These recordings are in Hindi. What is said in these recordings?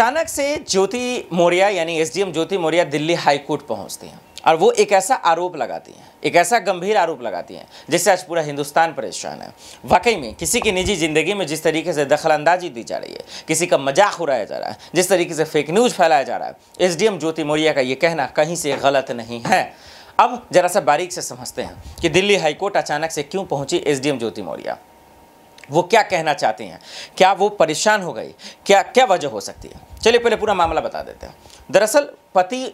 अचानक से ज्योति मौर्या यानी एसडीएम ज्योति मौर्या दिल्ली हाईकोर्ट पहुंचती हैं और वो एक ऐसा आरोप लगाती हैं एक ऐसा गंभीर आरोप लगाती हैं जिससे आज पूरा हिंदुस्तान परेशान है वाकई में किसी की निजी ज़िंदगी में जिस तरीके से दखलंदाजी दी जा रही है किसी का मजाक उड़ाया जा रहा है जिस तरीके से फेक न्यूज़ फैलाया जा रहा है एम ज्योति मौर्या का ये कहना कहीं से गलत नहीं है अब जरा सा बारीक से समझते हैं कि दिल्ली हाईकोर्ट अचानक से क्यों पहुंची एसडीएम ज्योति मौर्या वो क्या कहना चाहते हैं क्या वो परेशान हो गई क्या क्या वजह हो सकती है चलिए पहले पूरा मामला बता देते हैं दरअसल पति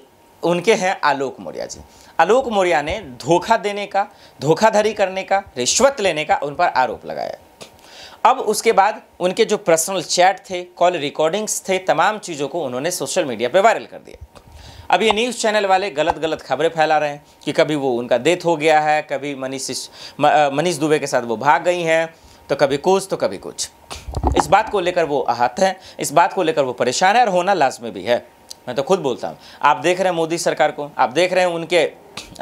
उनके हैं आलोक मौर्या जी आलोक मौर्या ने धोखा देने का धोखाधड़ी करने का रिश्वत लेने का उन पर आरोप लगाया अब उसके बाद उनके जो पर्सनल चैट थे कॉल रिकॉर्डिंग्स थे तमाम चीज़ों को उन्होंने सोशल मीडिया पर वायरल कर दिया अब ये न्यूज़ चैनल वाले गलत गलत खबरें फैला रहे हैं कि कभी वो उनका डेथ हो गया है कभी मनीष मनीष दुबे के साथ वो भाग गई हैं तो कभी कुछ तो कभी कुछ इस बात को लेकर वो आहत है इस बात को लेकर वो परेशान है और होना लाजमी भी है मैं तो खुद बोलता हूँ आप देख रहे हैं मोदी सरकार को आप देख रहे हैं उनके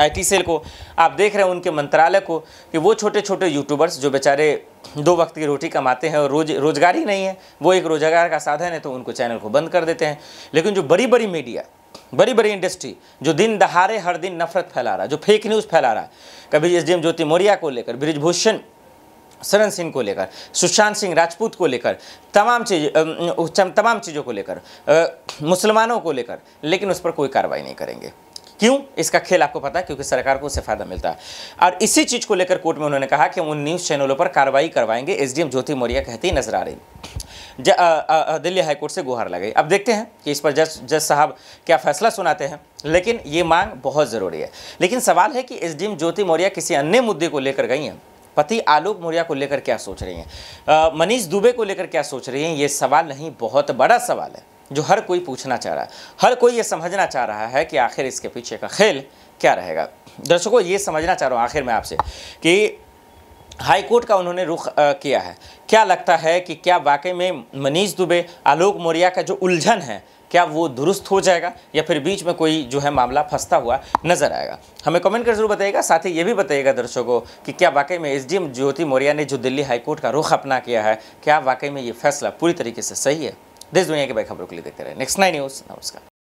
आईटी सेल को आप देख रहे हैं उनके मंत्रालय को कि वो छोटे छोटे यूट्यूबर्स जो बेचारे दो वक्त की रोटी कमाते हैं और रोज रोजगार ही नहीं है वो एक रोजगार का साधन है तो उनको चैनल को बंद कर देते हैं लेकिन जो बड़ी बड़ी मीडिया बड़ी बड़ी इंडस्ट्री जो दिन दहाड़े हर दिन नफरत फैला रहा जो फेक न्यूज़ फैला रहा कभी एस डी ज्योति मौर्या को लेकर ब्रिजभूषण सरन सिंह को लेकर सुशांत सिंह राजपूत को लेकर तमाम चीज तमाम चीज़ों को लेकर मुसलमानों को लेकर लेकिन उस पर कोई कार्रवाई नहीं करेंगे क्यों इसका खेल आपको पता है क्योंकि सरकार को उससे फायदा मिलता है और इसी चीज़ को लेकर कोर्ट में उन्होंने कहा कि उन न्यूज़ चैनलों पर कार्रवाई करवाएंगे एसडीएम ज्योति मौर्य कहती नजर आ रही दिल्ली हाईकोर्ट से गुहार लगाई अब देखते हैं कि इस पर जज जज साहब क्या फैसला सुनाते हैं लेकिन ये मांग बहुत ज़रूरी है लेकिन सवाल है कि एस ज्योति मौर्य किसी अन्य मुद्दे को लेकर गई हैं पति आलोक मौर्या को लेकर क्या सोच रही हैं मनीष दुबे को लेकर क्या सोच रही हैं ये सवाल नहीं बहुत बड़ा सवाल है जो हर कोई पूछना चाह रहा है हर कोई ये समझना चाह रहा है कि आखिर इसके पीछे का खेल क्या रहेगा दर्शकों ये समझना चाह रहा हूँ आखिर मैं आपसे कि हाईकोर्ट का उन्होंने रुख किया है क्या लगता है कि क्या वाकई में मनीष दुबे आलोक मौर्या का जो उलझन है क्या वो दुरुस्त हो जाएगा या फिर बीच में कोई जो है मामला फंसता हुआ नजर आएगा हमें कमेंट कर जरूर बताइएगा साथ ही ये भी बताइएगा दर्शकों कि क्या वाकई में एस ज्योति मौर्या ने जो दिल्ली हाईकोर्ट का रुख अपना किया है क्या वाकई में ये फैसला पूरी तरीके से सही है देश दुनिया की बड़ी खबरों के लिए देखते रहे नेक्स्ट नाइन न्यूज़ नमस्कार